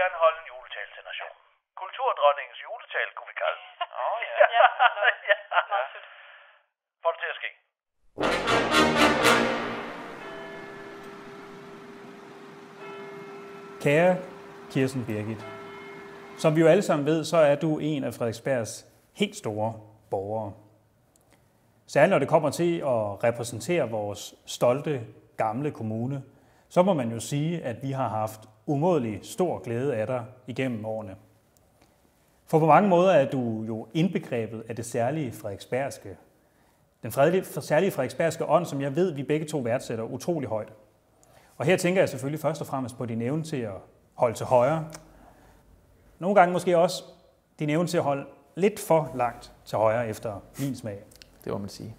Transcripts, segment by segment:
gerne holde en juletale til nationen. Kulturdronningens juletale, kunne vi kalde den. Åh, oh, ja. ja, ja. ja. Får det til at ske. Kære Kirsten Birgit, som vi jo alle sammen ved, så er du en af Frederiksbergs helt store borgere. Særligt når det kommer til at repræsentere vores stolte gamle kommune, så må man jo sige, at vi har haft umådelig stor glæde af dig igennem årene. For på mange måder er du jo indbegrebet af det særlige Frederiksbergske. Den fredelige, særlige Frederiksbergske ånd, som jeg ved, vi begge to værdsætter utrolig højt. Og her tænker jeg selvfølgelig først og fremmest på din evne til at holde til højre. Nogle gange måske også din evne til at holde lidt for langt til højre efter min smag. Det må man sige.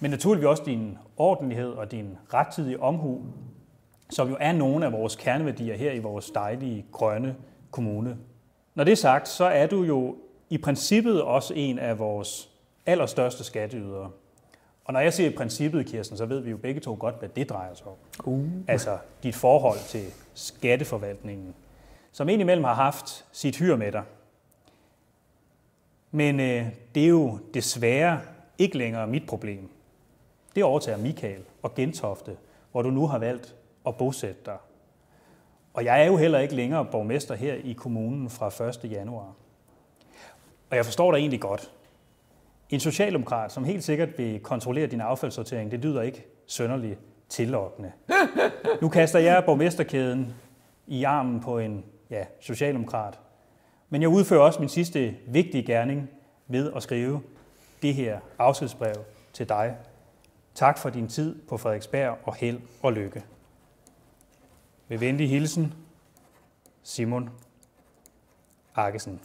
Men naturligvis også din ordentlighed og din rettidige omhu som jo er nogle af vores kerneværdier her i vores dejlige grønne kommune. Når det er sagt, så er du jo i princippet også en af vores allerstørste skatteydere. Og når jeg siger i princippet, Kirsten, så ved vi jo begge to godt, hvad det drejer sig om. Uh. Altså dit forhold til skatteforvaltningen, som indimellem har haft sit hyr med dig. Men øh, det er jo desværre ikke længere mit problem. Det overtager Michael og Gentofte, hvor du nu har valgt at bosætte dig. Og jeg er jo heller ikke længere borgmester her i kommunen fra 1. januar. Og jeg forstår dig egentlig godt. En socialdemokrat, som helt sikkert vil kontrollere din affaldssortering, det lyder ikke sønderligt tillokkende. Nu kaster jeg borgmesterkæden i armen på en ja, socialdemokrat. Men jeg udfører også min sidste vigtige gerning ved at skrive det her afskedsbrev til dig. Tak for din tid på Frederiksberg og held og lykke. Med venlig hilsen, Simon Arkesen.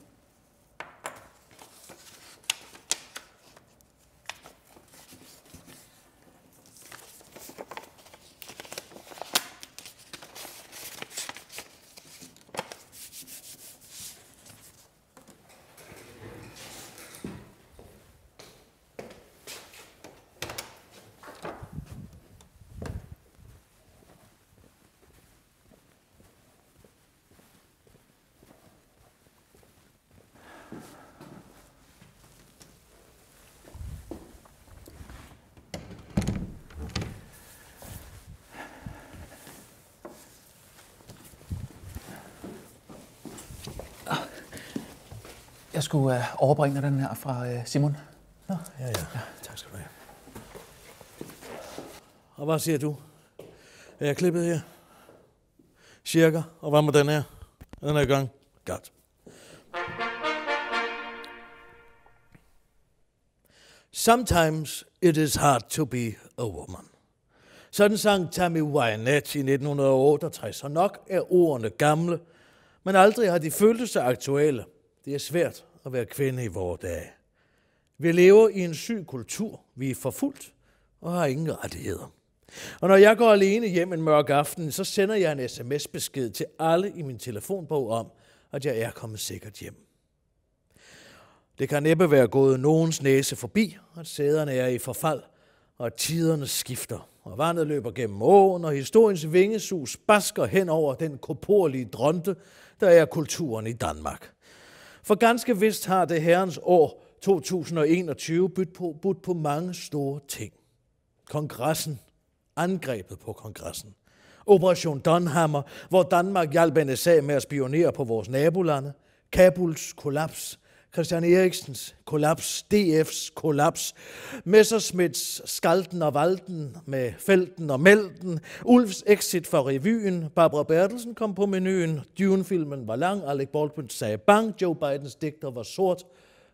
Jeg skulle uh, overbringe den her fra uh, Simon. Nå. Ja, ja, ja. Tak skal du have. Og hvad siger du? Er jeg klippet her? Cirka? Og hvad med den her? Den her gang? Godt. Sometimes it is hard to be a woman. Sådan sang Tammy Wynette i 1968, og nok er ordene gamle, men aldrig har de følt sig aktuelle – det er svært at være kvinde i vores dage. Vi lever i en syg kultur. Vi er forfulgt og har ingen rettigheder. Og når jeg går alene hjem en mørk aften, så sender jeg en sms-besked til alle i min telefonbog om, at jeg er kommet sikkert hjem. Det kan næppe være gået nogens næse forbi, at sæderne er i forfald, og at tiderne skifter, og vandet løber gennem åen, og historiens vingesus basker hen over den koporlige dronte, der er kulturen i Danmark. For ganske vist har det herrens år 2021 budt på, budt på mange store ting. Kongressen, angrebet på kongressen. Operation Donhammer, hvor Danmark hjalp NSA med at spionere på vores nabolande. Kabuls kollaps, Christian Eriksens kollaps, DF's kollaps, Messersmiths skalten og valten med felten og melten, Ulfs exit fra revyen, Barbara Bertelsen kom på menuen, Dune-filmen var lang, Alec Baldwin sagde bang, Joe Bidens digter var sort,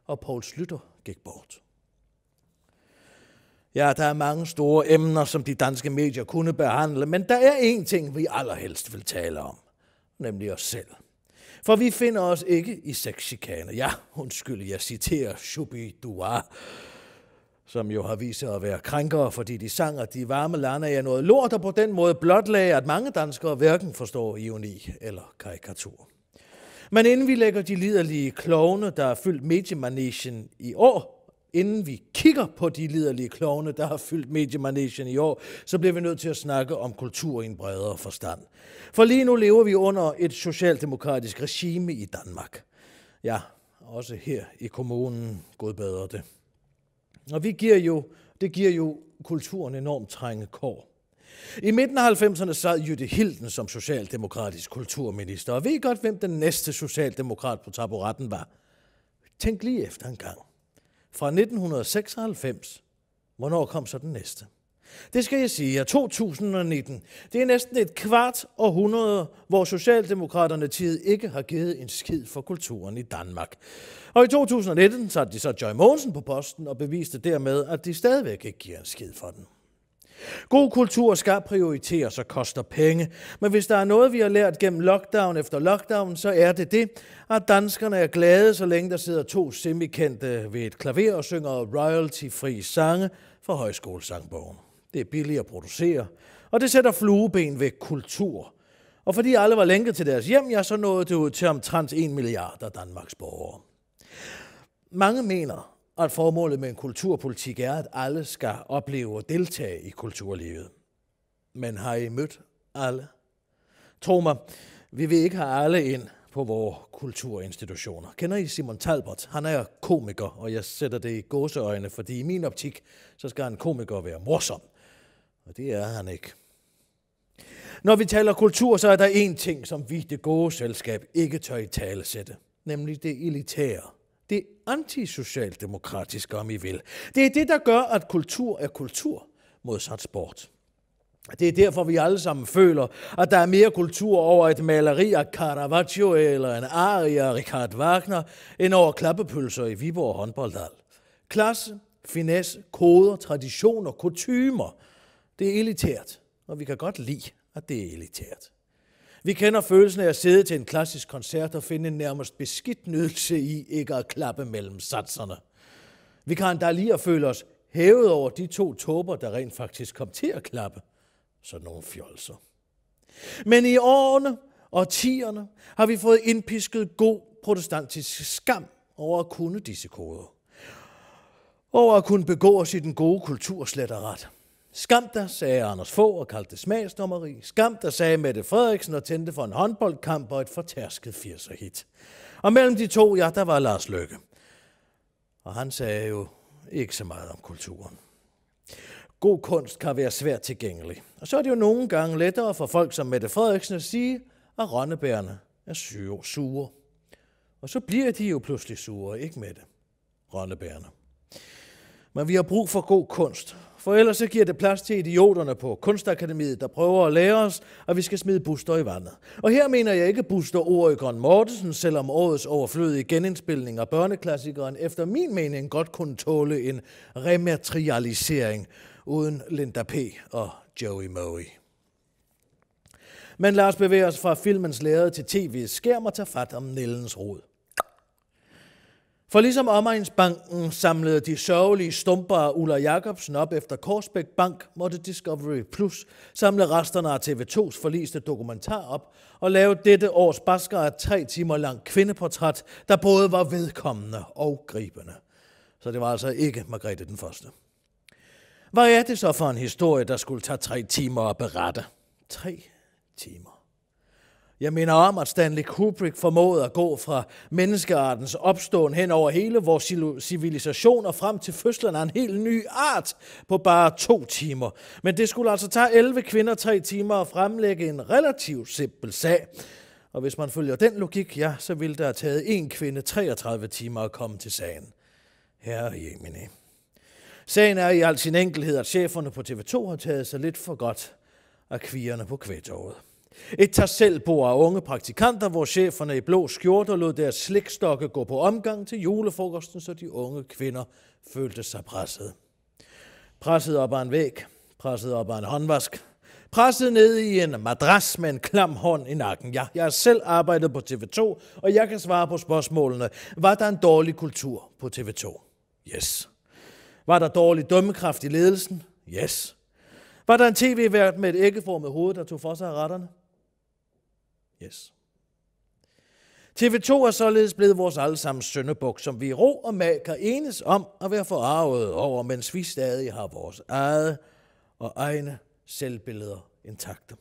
og Paul Slytter gik bort. Ja, der er mange store emner, som de danske medier kunne behandle, men der er én ting, vi allerhelst vil tale om, nemlig os selv. For vi finder os ikke i sexchikane. Ja, undskyld, jeg citerer Dua, som jo har vist sig at være krænkere, fordi de sang, at de varme lande er noget lort, og på den måde blotlagde, at mange danskere hverken forstår ironi eller karikatur. Men inden vi lægger de liderlige klovne, der har fyldt mediemanesien i år, inden vi kigger på de liderlige klovne, der har fyldt mediemanation i år, så bliver vi nødt til at snakke om kultur i en bredere forstand. For lige nu lever vi under et socialdemokratisk regime i Danmark. Ja, også her i kommunen gået bedre det. Og vi giver jo, det giver jo kulturen enormt trænge kår. I midten af 90'erne sad Jytte Hilden som socialdemokratisk kulturminister, og ved I godt, hvem den næste socialdemokrat på taburetten var? Tænk lige efter en gang fra 1996. Hvornår kom så den næste? Det skal jeg sige jer. 2019. Det er næsten et kvart århundrede, hvor Socialdemokraterne tid ikke har givet en skid for kulturen i Danmark. Og i 2019 satte de så Joy Mogensen på posten og beviste dermed, at de stadigvæk ikke giver en skid for den. God kultur skal prioriteres og koster penge, men hvis der er noget, vi har lært gennem lockdown efter lockdown, så er det det, at danskerne er glade, så længe der sidder to semikendte ved et klaver og synger royalty-fri sange fra højskolesangbogen. Det er billigt at producere, og det sætter flueben ved kultur. Og fordi alle var lænket til deres hjem, jeg så nåede det ud til omtrent 1 milliard af Danmarks borgere. Mange mener, og at formålet med en kulturpolitik er, at alle skal opleve og deltage i kulturlivet. Men har I mødt alle? Tro mig, vi vil ikke have alle ind på vores kulturinstitutioner. Kender I Simon Talbot? Han er komiker, og jeg sætter det i gåseøjne, fordi i min optik, så skal en komiker være morsom. Og det er han ikke. Når vi taler kultur, så er der én ting, som vi, det gode selskab, ikke tør i tale sætte, nemlig det elitære. Det antisocialdemokratiske, om I vil. Det er det, der gør, at kultur er kultur modsat sport. Det er derfor, vi alle sammen føler, at der er mere kultur over et maleri af Caravaggio eller en aria af Richard Wagner, end over klappepølser i Viborg håndboldhal. Klasse, finesse, koder, traditioner, kutymer. Det er elitært, og vi kan godt lide, at det er elitært. Vi kender følelsen af at sidde til en klassisk koncert og finde en nærmest beskidt nydelse i ikke at klappe mellem satserne. Vi kan endda lige at føle os hævet over de to tober, der rent faktisk kom til at klappe. Så nogle fjolser. Men i årene og tierne har vi fået indpisket god protestantisk skam over at kunne disse koder. Over at kunne begå os i den gode kultur slet og ret. Skam der, sagde Anders få og kaldte det smagsdommeri. Skam der, sagde Mette Frederiksen og tændte for en håndboldkamp og et fortærsket 80'er hit. Og mellem de to, ja, der var Lars Løkke. Og han sagde jo ikke så meget om kulturen. God kunst kan være svært tilgængelig. Og så er det jo nogle gange lettere for folk som Mette Frederiksen at sige, at rønnebærerne er syge, sure. Og så bliver de jo pludselig sure, ikke med det, rønnebærerne. Men vi har brug for god kunst, for ellers så giver det plads til idioterne på Kunstakademiet, der prøver at lære os, at vi skal smide buster i vandet. Og her mener jeg ikke buster Oregon Mortensen, selvom årets overflødige genindspilning af børneklassikeren efter min mening godt kunne tåle en rematerialisering uden Linda P. og Joey Moe. Men lad os bevæge os fra filmens lærred til tv's skærm og tage fat om Nellens rod. For ligesom Omegnsbanken samlede de sørgelige stumper af Ulla Jacobsen op efter Korsbæk Bank, måtte Discovery Plus samle resterne af TV2's forliste dokumentar op og lave dette års basker af tre timer lang kvindeportræt, der både var vedkommende og gribende. Så det var altså ikke Margrethe den Første. Hvad er det så for en historie, der skulle tage tre timer at berette? Tre timer. Jeg minder om, at Stanley Kubrick formåede at gå fra menneskeartens opståen hen over hele vores civilisation og frem til fødslen af en helt ny art på bare to timer. Men det skulle altså tage 11 kvinder tre timer at fremlægge en relativt simpel sag. Og hvis man følger den logik, ja, så ville der have taget en kvinde 33 timer at komme til sagen. Herre Jemini. Sagen er i al sin enkelhed, at cheferne på TV2 har taget sig lidt for godt af kvigerne på kvætåret. Et tag selv bord af unge praktikanter, hvor cheferne i blå skjorter lod deres slikstokke gå på omgang til julefrokosten, så de unge kvinder følte sig presset. Presset op ad en væg, presset op ad en håndvask, presset ned i en madras med en klam hånd i nakken. Ja, jeg har selv arbejdet på TV2, og jeg kan svare på spørgsmålene. Var der en dårlig kultur på TV2? Yes. Var der dårlig dømmekraft i ledelsen? Yes. Var der en tv-vært med et æggeformet hoved, der tog for sig af retterne? Yes. TV2 er således blevet vores allesammens søndebuk, som vi ro og mag kan enes om at være forarvet over, mens vi stadig har vores eget og egne selvbilleder intakte.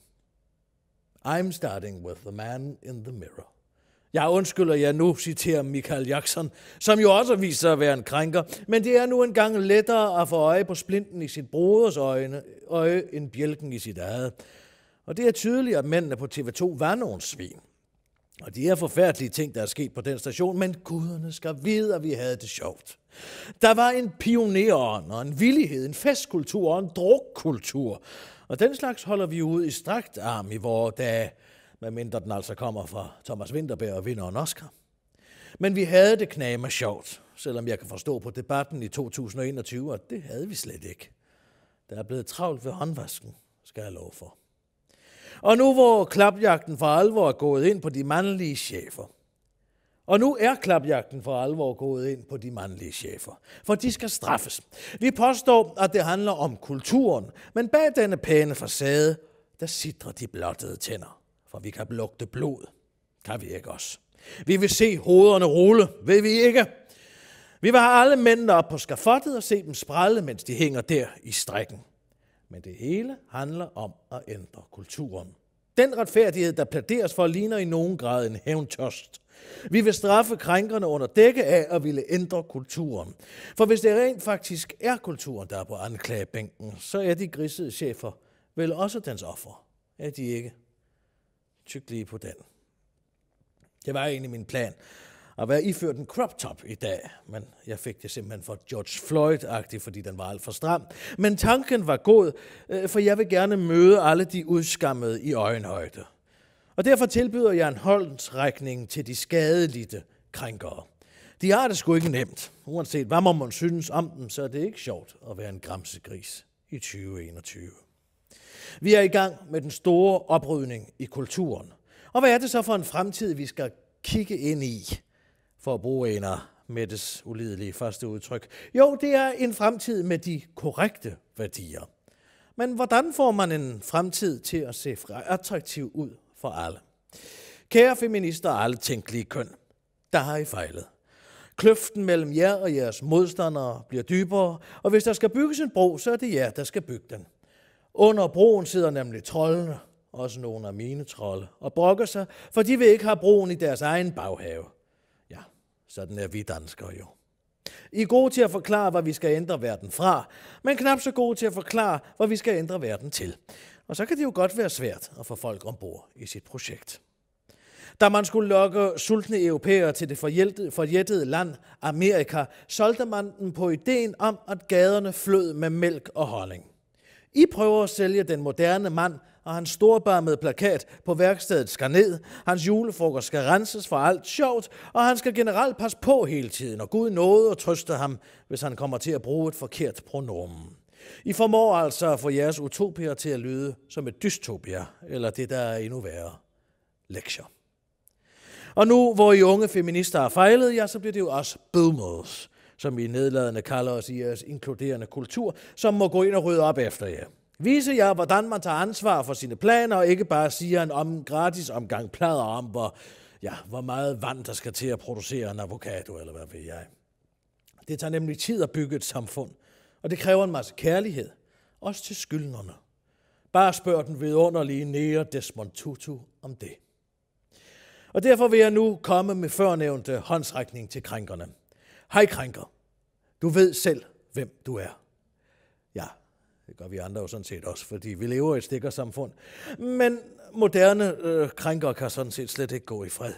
I'm starting with the man in the mirror. Jeg undskylder jeg nu, citerer Michael Jackson, som jo også viser sig at være en krænker, men det er nu engang lettere at få øje på splinten i sit broders øjne, øje end bjælken i sit eget. Og det er tydeligt, at mændene på TV2 var nogle svin. Og de her forfærdelige ting, der er sket på den station, men guderne skal vide, at vi havde det sjovt. Der var en pionerånd og en villighed, en festkultur og en drukkultur. Og den slags holder vi ud i strakt arm i vore dage, medmindre den altså kommer fra Thomas Winterberg og vinder en Oscar. Men vi havde det knæme sjovt, selvom jeg kan forstå på debatten i 2021, at det havde vi slet ikke. Der er blevet travlt ved håndvasken, skal jeg love for. Og nu hvor klapjagten for alvor er gået ind på de mandlige chefer, og nu er klapjagten for alvor gået ind på de mandlige chefer, for de skal straffes. Vi påstår, at det handler om kulturen, men bag denne pæne facade, der sidder de blottede tænder, for vi kan blugte blod. Kan vi ikke også? Vi vil se hovederne rulle, ved vi ikke? Vi vil have alle mændene op på skafottet og se dem sprælle, mens de hænger der i strækken. Men det hele handler om at ændre kulturen. Den retfærdighed, der pladeres for, ligner i nogen grad en hævntørst. Vi vil straffe krænkerne under dække af at ville ændre kulturen. For hvis det rent faktisk er kulturen, der er på anklagebænken, så er de grisede chefer vel også dens offer. Er de ikke? Tyk lige på den. Det var egentlig min plan at være iført en crop top i dag, men jeg fik det simpelthen for George Floyd-agtigt, fordi den var alt for stram. Men tanken var god, øh, for jeg vil gerne møde alle de udskammede i øjenhøjde. Og derfor tilbyder jeg en håndsrækning til de skadelige krænkere. De har det sgu ikke nemt. Uanset hvad man synes om dem, så er det ikke sjovt at være en gramsegris i 2021. Vi er i gang med den store oprydning i kulturen. Og hvad er det så for en fremtid, vi skal kigge ind i? for at bruge en af Mettes ulidelige første udtryk. Jo, det er en fremtid med de korrekte værdier. Men hvordan får man en fremtid til at se attraktiv ud for alle? Kære feminister og alle tænkelige køn, der har I fejlet. Kløften mellem jer og jeres modstandere bliver dybere, og hvis der skal bygges en bro, så er det jer, der skal bygge den. Under broen sidder nemlig troldene, også nogle af mine trolde, og brokker sig, for de vil ikke have broen i deres egen baghave. Sådan er vi danskere jo. I er gode til at forklare, hvad vi skal ændre verden fra, men knap så gode til at forklare, hvad vi skal ændre verden til. Og så kan det jo godt være svært at få folk ombord i sit projekt. Da man skulle lokke sultne europæere til det forjættede land Amerika, solgte man dem på ideen om, at gaderne flød med mælk og honning. I prøver at sælge den moderne mand, og hans storbarmede plakat på værkstedet skal ned, hans julefrokost skal renses for alt sjovt, og han skal generelt passe på hele tiden, og Gud nåede og trøste ham, hvis han kommer til at bruge et forkert pronomen. I formår altså at få jeres utopier til at lyde som et dystopia, eller det, der er endnu værre, lektier. Og nu, hvor I unge feminister har fejlet jer, ja, så bliver det jo også bødmødes som i nedladende kalder os i jeres inkluderende kultur, som må gå ind og rydde op efter jer. Vise jer, hvordan man tager ansvar for sine planer, og ikke bare siger en om, gratis omgang plader om, hvor, ja, hvor meget vand, der skal til at producere en avocado, eller hvad ved jeg. Det tager nemlig tid at bygge et samfund, og det kræver en masse kærlighed, også til skyldnerne. Bare spørg den vidunderlige nære Desmond Tutu om det. Og derfor vil jeg nu komme med førnævnte håndsrækning til krænkerne. Hej krænker, du ved selv, hvem du er. Ja, det gør vi andre jo sådan set også, fordi vi lever i et stikkersamfund. Men moderne øh, krænkere kan sådan set slet ikke gå i fred.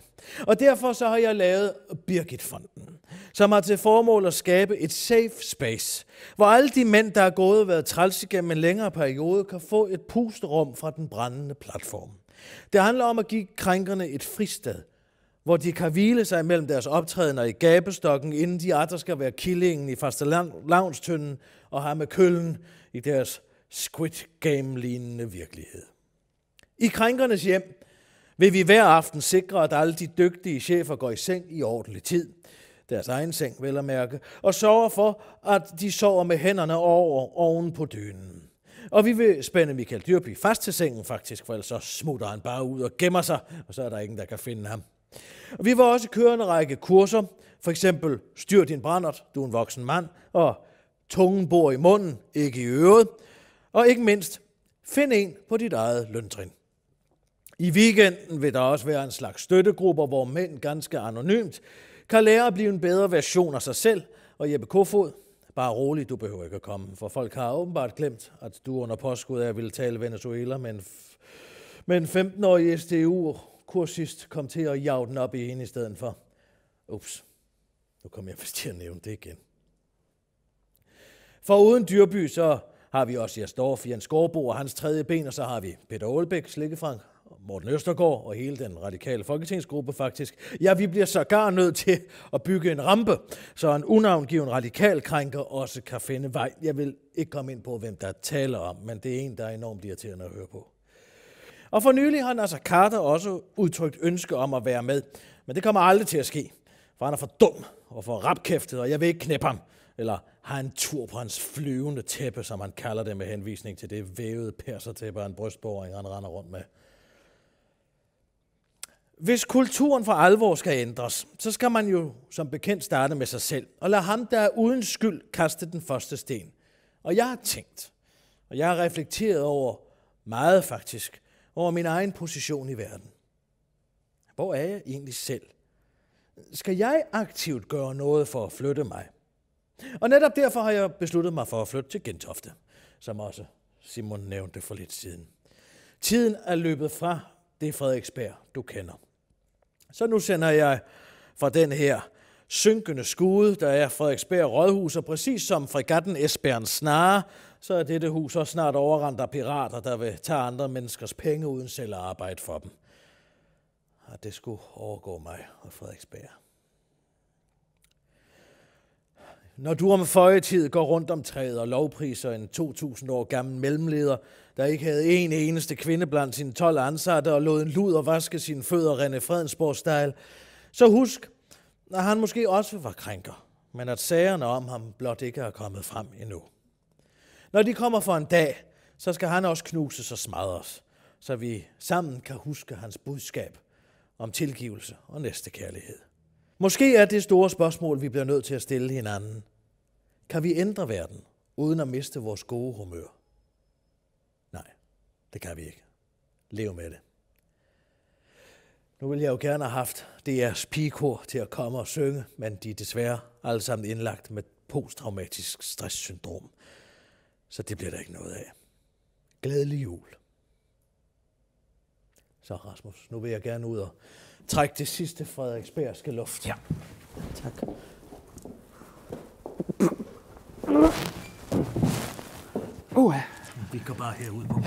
Og derfor så har jeg lavet Birgitfonden, som har til formål at skabe et safe space, hvor alle de mænd, der er gået og været træls igennem en længere periode, kan få et pusterum fra den brændende platform. Det handler om at give krænkerne et fristed – hvor de kan hvile sig mellem deres optrædener i gabestokken, inden de andre skal være killingen i lavnstønden og have med køllen i deres Squid Game-lignende virkelighed. I krænkernes hjem vil vi hver aften sikre, at alle de dygtige chefer går i seng i ordentlig tid, deres egen seng vel at mærke, og sørger for, at de sover med hænderne over oven på dynen. Og vi vil spænde Michael Dyrby fast til sengen faktisk, for ellers så smutter han bare ud og gemmer sig, og så er der ingen, der kan finde ham. Og vi var også kørende en række kurser, for eksempel Styr din brændert, du er en voksen mand, og Tungen bor i munden, ikke i øret, og ikke mindst, find en på dit eget løntrin. I weekenden vil der også være en slags støttegrupper, hvor mænd ganske anonymt kan lære at blive en bedre version af sig selv, og Jeppe Kofod, bare rolig, du behøver ikke at komme, for folk har åbenbart glemt, at du under påskud er ville tale Venezuela med en, med en 15-årig STU kursist kom til at jage den op i en i stedet for. Ups, nu kom jeg til at nævne det igen. For uden Dyrby, så har vi også Jastorf, Jens Skorbo og hans tredje ben, og så har vi Peter Aalbæk, Slikkefrank, Morten Østergaard og hele den radikale folketingsgruppe faktisk. Ja, vi bliver så gar nødt til at bygge en rampe, så en unavngiven radikal krænker også kan finde vej. Jeg vil ikke komme ind på, hvem der taler om, men det er en, der er enormt irriterende at høre på. Og for nylig har Nasser Carter også udtrykt ønske om at være med. Men det kommer aldrig til at ske, for han er for dum og for rapkæftet, og jeg vil ikke knæppe ham. Eller har en tur på hans flyvende tæppe, som han kalder det med henvisning til det vævede persertæppe, han brystboring, han render rundt med. Hvis kulturen for alvor skal ændres, så skal man jo som bekendt starte med sig selv, og lade ham, der er uden skyld, kaste den første sten. Og jeg har tænkt, og jeg har reflekteret over meget faktisk, over min egen position i verden. Hvor er jeg egentlig selv? Skal jeg aktivt gøre noget for at flytte mig? Og netop derfor har jeg besluttet mig for at flytte til Gentofte, som også Simon nævnte for lidt siden. Tiden er løbet fra det Frederiksberg, du kender. Så nu sender jeg fra den her synkende skude, der er Frederiksberg Rådhus, og præcis som fregatten Esbjerg Snare, så er dette hus også snart overrendt af pirater, der vil tage andre menneskers penge uden selv at arbejde for dem. Og det skulle overgå mig og Frederiksberg. Når du om føjetid går rundt om træet og lovpriser en 2.000 år gammel mellemleder, der ikke havde en eneste kvinde blandt sine 12 ansatte og lod en luder vaske sine fødder René Fredensborg-style, så husk, at han måske også var krænker, men at sagerne om ham blot ikke er kommet frem endnu. Når de kommer for en dag, så skal han også knuses og smadres, så vi sammen kan huske hans budskab om tilgivelse og næste kærlighed. Måske er det store spørgsmål, vi bliver nødt til at stille hinanden. Kan vi ændre verden uden at miste vores gode humør? Nej, det kan vi ikke. Lev med det. Nu ville jeg jo gerne have haft DR's pigekor til at komme og synge, men de er desværre alle sammen indlagt med posttraumatisk stresssyndrom. Så det bliver der ikke noget af. Glædelig jul. Så Rasmus, nu vil jeg gerne ud og trække det sidste Frederiksbergske luft. Ja. Tak. Uh. Vi går bare herud på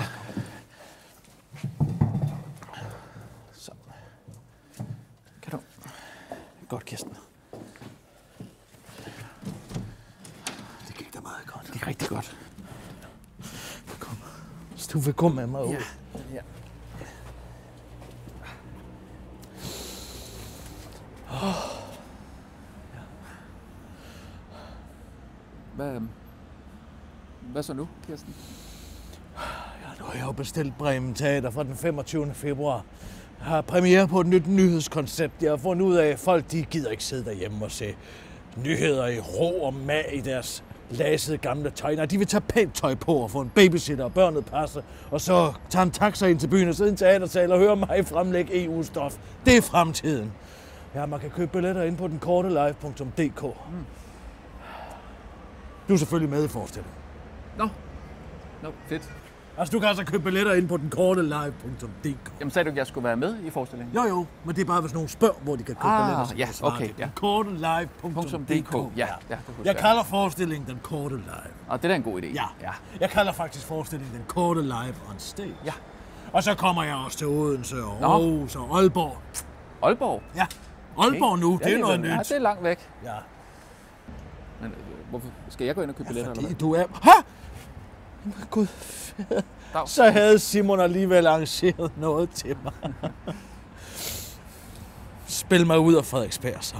Så. Kan du? Godt, Kirsten. vil gå med mig ud. Ja. ja. Oh. ja. Hvad, øhm, hvad så nu, Kirsten? Ja, nu har jeg jo bestilt Bremen Teater fra den 25. februar. Jeg har premiere på et nyt nyhedskoncept. Jeg har fundet ud af, at folk de gider ikke sidde derhjemme og se nyheder i ro og mag i deres lasede gamle Nej, De vil tage pænt tøj på og få en babysitter og børnet passer. Og så tager en taxa ind til byen og sidde i en teatersal og høre mig fremlægge EU-stof. Det er fremtiden. Ja, man kan købe billetter ind på den korte live.dk. Mm. Du er selvfølgelig med i forestillingen. Nå, no. no, fedt. Altså, du kan altså købe billetter ind på den korte live.dk. Jamen, sagde du, at jeg skulle være med i forestillingen? Jo, jo, men det er bare, hvis nogen spørger, hvor de kan købe ah, billetter. Ah, ja, okay. Ja. Korte live.dk. Ja, ja, jeg kalder forestillingen den korte live. Og ah, det er da en god idé. Ja. ja. Jeg kalder faktisk forestillingen den korte live on stage. Ja. Og så kommer jeg også til Odense og Aarhus og Aalborg. Aalborg? Ja. Aalborg okay. nu, det er noget nyt. Ja, det er langt væk. Ja. Men øh, hvorfor skal jeg gå ind og købe ja, altså, billetter? Fordi eller hvad? du er... Ha! Gud. Så havde Simon alligevel arrangeret noget til mig. Spil mig ud af Frederiksberg, så.